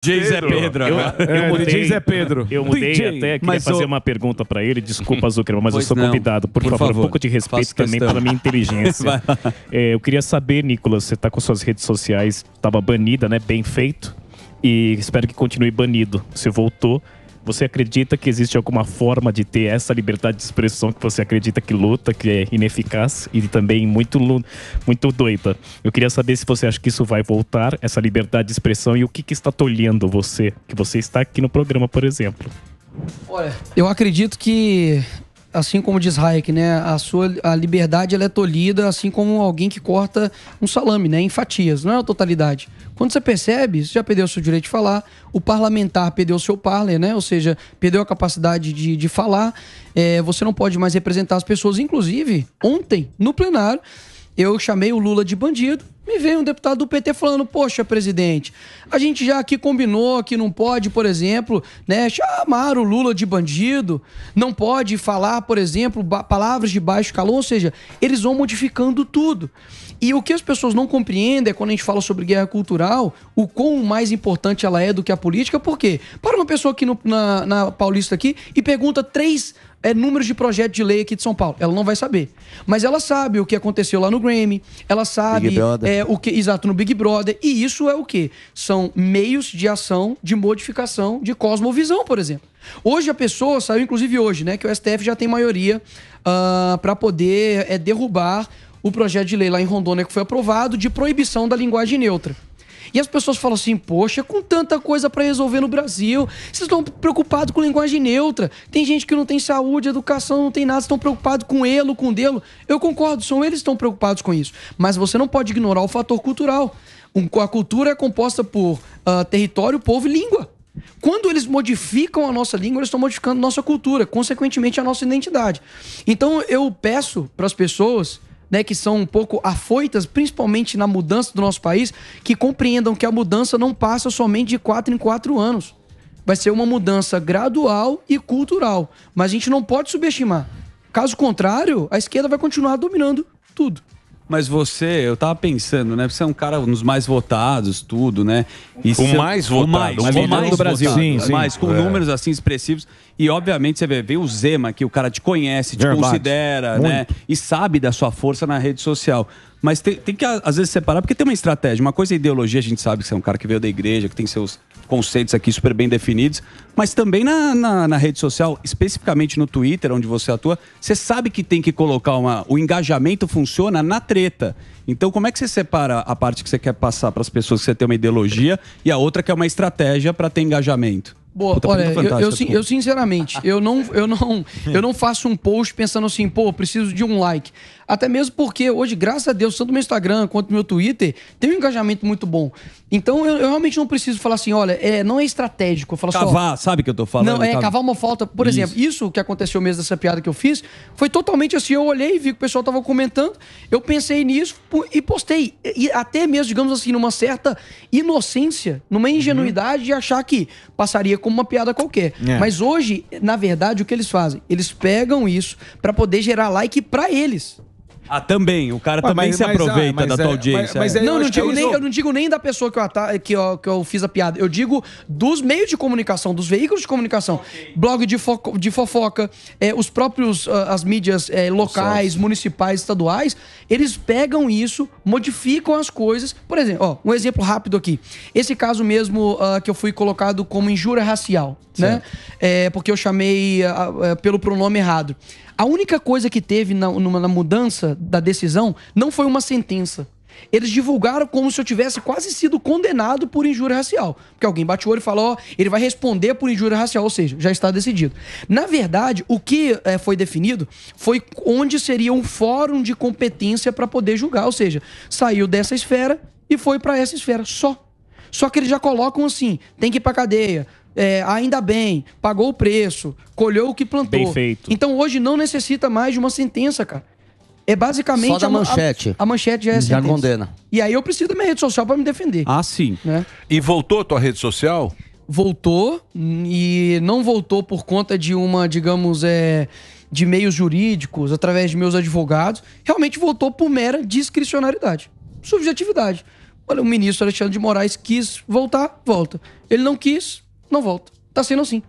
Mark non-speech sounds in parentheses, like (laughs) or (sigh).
Né? (laughs) jay Zé Pedro. Eu, eu mudei, Zé Pedro. Eu mudei até, queria fazer eu... uma pergunta pra ele. Desculpa, hum. Zuckerman, mas pois eu sou não. convidado. Por, por favor, favor, um pouco de respeito também pela minha inteligência. (laughs) é, eu queria saber, Nicolas, você tá com suas redes sociais, tava banida, né? Bem feito. E espero que continue banido. Você voltou. Você acredita que existe alguma forma de ter essa liberdade de expressão que você acredita que luta, que é ineficaz e também muito, muito doida? Eu queria saber se você acha que isso vai voltar, essa liberdade de expressão, e o que, que está tolhendo você, que você está aqui no programa, por exemplo. Olha, eu acredito que assim como diz Hayek, né, a sua a liberdade ela é tolhida, assim como alguém que corta um salame, né, em fatias, não é a totalidade. Quando você percebe, você já perdeu o seu direito de falar, o parlamentar perdeu o seu parler, né, ou seja, perdeu a capacidade de, de falar, é, você não pode mais representar as pessoas. Inclusive, ontem, no plenário, eu chamei o Lula de bandido, me veio um deputado do PT falando: Poxa, presidente, a gente já aqui combinou que não pode, por exemplo, né, chamar o Lula de bandido, não pode falar, por exemplo, palavras de baixo calor, ou seja, eles vão modificando tudo. E o que as pessoas não compreendem é quando a gente fala sobre guerra cultural, o quão mais importante ela é do que a política, por quê para uma pessoa aqui no, na, na Paulista aqui e pergunta três é, números de projeto de lei aqui de São Paulo. Ela não vai saber. Mas ela sabe o que aconteceu lá no Grammy, ela sabe é, é o que exato no Big Brother e isso é o que são meios de ação de modificação de cosmovisão, por exemplo. Hoje a pessoa saiu inclusive hoje, né, que o STF já tem maioria uh, ah, para poder é, derrubar o projeto de lei lá em Rondônia que foi aprovado de proibição da linguagem neutra. E as pessoas falam assim: poxa, com tanta coisa para resolver no Brasil, vocês estão preocupados com linguagem neutra. Tem gente que não tem saúde, educação, não tem nada, estão preocupados com elo, com delo. Eu concordo, são eles que estão preocupados com isso. Mas você não pode ignorar o fator cultural. Um, a cultura é composta por uh, território, povo e língua. Quando eles modificam a nossa língua, eles estão modificando nossa cultura, consequentemente a nossa identidade. Então eu peço para as pessoas né, que são um pouco afoitas, principalmente na mudança do nosso país, que compreendam que a mudança não passa somente de quatro em quatro anos. Vai ser uma mudança gradual e cultural. Mas a gente não pode subestimar. Caso contrário, a esquerda vai continuar dominando tudo. Mas você, eu tava pensando, né? Você é um cara um dos mais votados, tudo, né? E o, é mais eu, votado, o mais, mais do Brasil. sim, sim. Mas com é. números assim expressivos. E, obviamente, você vê, vê o Zema, que o cara te conhece, te Verdade. considera, né? Muito. né? E sabe da sua força na rede social. Mas tem, tem que, às vezes, separar, porque tem uma estratégia. Uma coisa é ideologia, a gente sabe que você é um cara que veio da igreja, que tem seus conceitos aqui super bem definidos, mas também na, na, na, rede social, especificamente no Twitter, onde você atua, você sabe que tem que colocar uma. O engajamento funciona na treta. Então, como é que você separa a parte que você quer passar para as pessoas que você tem uma ideologia e a outra que é uma estratégia para ter engajamento? Boa, Puta, olha, eu, eu, eu, sinceramente, eu não, eu, não, (laughs) eu não faço um post pensando assim, pô, preciso de um like. Até mesmo porque hoje, graças a Deus, tanto meu Instagram quanto meu Twitter tem um engajamento muito bom. Então eu, eu realmente não preciso falar assim, olha, é, não é estratégico. Falar assim, cavar, só, sabe o que eu tô falando? Não, é cavar, cavar uma falta. Por isso. exemplo, isso que aconteceu mesmo dessa piada que eu fiz, foi totalmente assim, eu olhei, vi que o pessoal tava comentando, eu pensei nisso e postei. E até mesmo, digamos assim, numa certa inocência, numa uhum. ingenuidade uhum. de achar que passaria como uma piada qualquer. É. Mas hoje, na verdade, o que eles fazem? Eles pegam isso para poder gerar like para eles. Ah, também. O cara também mas, se ah, aproveita da é, tua audiência. Mas, é. não, é, eu não digo é nem, eu não digo nem da pessoa que eu, ata... que, eu, que eu fiz a piada. Eu digo dos meios de comunicação, dos veículos de comunicação. Okay. Blog de, fo... de fofoca, os próprios, uh, as mídias locais, municipais, estaduais, eles pegam isso, modificam as coisas. Por exemplo, ó, um exemplo rápido aqui. Esse caso mesmo uh, que eu fui colocado como injúria racial, né? certo. né? É, porque eu chamei uh, pelo pronome errado. A única coisa que teve na, numa, na mudança da decisão não foi uma sentença. Eles divulgaram como se eu tivesse quase sido condenado por injúria racial. Porque alguém bate o olho e fala, ó, ele vai responder por injúria racial, ou seja, já está decidido. Na verdade, o que é, foi definido foi onde seria um fórum de competência para poder julgar, ou seja, saiu dessa esfera e foi para essa esfera só. Só que eles já colocam assim, tem que ir para cadeia, é, ainda bem, pagou o preço, colheu o que plantou. Bem feito. Então hoje não necessita mais de uma sentença, cara. É basicamente. Só da a, manchete. A, a, manchete já é Já condena. E aí eu preciso da minha rede social para me defender. Ah, sim. Né? E voltou a tua rede social? Voltou hum, e não voltou por conta de uma, digamos, é, de meios jurídicos, através de meus advogados. Realmente voltou por mera discricionariedade, subjetividade. Olha, o ministro Alexandre de Moraes quis voltar, volta. Ele não quis, não volta. Tá sendo assim.